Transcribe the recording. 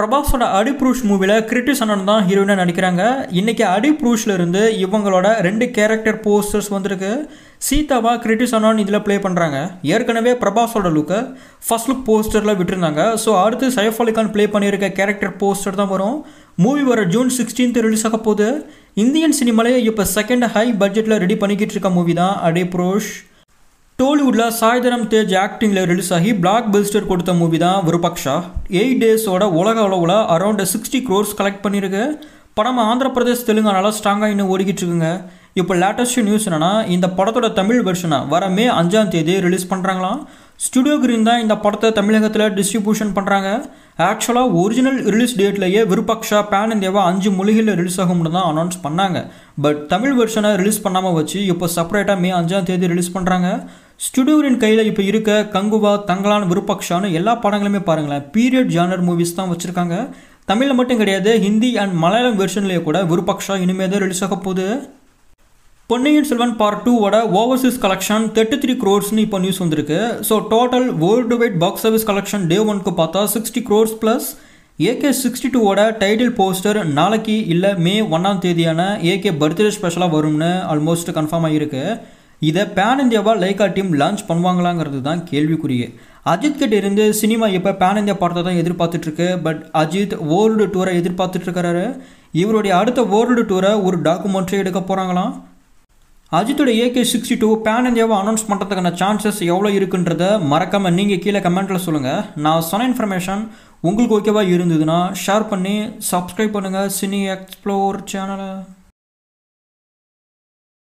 பிரபாஸோட அடி புருஷ் மூவியில் கிரிட்டி சனன் தான் ஹீரோயினாக நடிக்கிறாங்க இன்றைக்கி அடி இருந்து இவங்களோட ரெண்டு கேரக்டர் போஸ்டர்ஸ் வந்திருக்கு சீதாவா கிரிட்டி சனன் இதில் ப்ளே பண்ணுறாங்க ஏற்கனவே பிரபாஸோட லுக்கு ஃபஸ்ட் லுக் போஸ்டரில் விட்டுருந்தாங்க ஸோ அடுத்து சைஃப் அலிகான் ப்ளே பண்ணியிருக்க கேரக்டர் போஸ்டர் தான் வரும் மூவி வர ஜூன் சிக்ஸ்டீன்த் ரிலீஸ் ஆக போது இந்தியன் சினிமாலே இப்போ செகண்ட் ஹை பட்ஜெட்டில் ரெடி பண்ணிக்கிட்டு இருக்க மூவி தான் அடி புருஷ் டோலிவுட்ல சாய்தரம் தேஜ் ஆக்டிங்கில் ரிலீஸ் ஆகி பிளாக் பில்ஸ்டர் கொடுத்த மூவி தான் விருபக்ஷா எயிட் டேஸோட உலக அளவில் அரௌண்ட் சிக்ஸ்டி க்ரோர்ஸ் கலெக்ட் பண்ணியிருக்கு படம் ஆந்திர பிரதேஷ் தெலுங்கானால ஸ்ட்ராங்காக இன்னும் ஓடிக்கிட்டு இருக்குங்க இப்போ லேட்டஸ்ட் நியூஸ் என்னென்னா இந்த படத்தோட தமிழ் வெர்ஷனை வர மே அஞ்சாம் தேதி ரிலீஸ் பண்ணுறாங்களாம் ஸ்டுடியோ கிரீன் தான் இந்த படத்தை தமிழகத்தில் டிஸ்ட்ரிபியூஷன் பண்ணுறாங்க ஆக்சுவலாக ஒரிஜினல் ரிலீஸ் டேட்லேயே விருபக்ஷா பேன் இந்தியாவை அஞ்சு மொழிகளில் ரிலீஸ் ஆகும்னு தான் அனௌன்ஸ் பண்ணாங்க பட் தமிழ் வெர்ஷனை ரிலீஸ் பண்ணாமல் வச்சு இப்போ செப்பரேட்டாக மே அஞ்சாம் தேதி ரிலீஸ் பண்ணுறாங்க ஸ்டுடியோரின் கையில் இப்போ இருக்க கங்குவா தங்களான் விருபக்ஷான்னு எல்லா படங்களுமே பாருங்களேன் பீரியட் ஜானர் மூவிஸ் தான் வச்சுருக்காங்க தமிழில் மட்டும் கிடையாது ஹிந்தி அண்ட் மலையாளம் வெர்ஷன்லேயே கூட விருப்பக்ஷா இனிமேல் தான் ரிலீஸ் ஆக போகுது பொன்னியின் செல்வன் பார்ட் டூவோட ஓவர்சீஸ் கலெக்ஷன் தேர்ட்டி த்ரீ க்ரோர்ஸ்னு இப்போ நியூஸ் வந்திருக்கு so total worldwide box office collection day ஒன்க்கு பார்த்தா sixty crores plus AK sixty டூவோட டைட்டில் போஸ்டர் நாளைக்கு இல்லை மே ஒன்றாம் தேதியான ஏகே பர்த்டே ஸ்பெஷலாக வரும்னு ஆல்மோஸ்ட் கன்ஃபார்ம் ஆகியிருக்கு இதை பேன் இந்தியாவாக லைக்கா டீம் லான்ச் பண்ணுவாங்களாங்கிறது தான் கேள்விக்குரிய அஜித் கிட்ட இருந்து சினிமா இப்போ பேன் இந்தியா படத்தை தான் எதிர்பார்த்துட்ருக்கு பட் அஜித் வேர்ல்டு டூரை எதிர்பார்த்துட்ருக்கிறாரு இவருடைய அடுத்த வேர்ல்டு டூரை ஒரு டாக்குமெண்ட்ரி எடுக்க போகிறாங்களாம் அஜித்தோட ஏகே சிக்ஸ்டி டூ பேன் இந்தியாவை அனௌன்ஸ் பண்ணுறதுக்கான சான்சஸ் எவ்வளோ இருக்குன்றத மறக்காமல் நீங்கள் கீழே கமெண்ட்டில் சொல்லுங்கள் நான் சொன்ன இன்ஃபர்மேஷன் உங்களுக்கு ஓகேவாக இருந்ததுன்னா ஷேர் பண்ணி சப்ஸ்கிரைப் பண்ணுங்கள் சினி எக்ஸ்ப்ளோர் சேனலை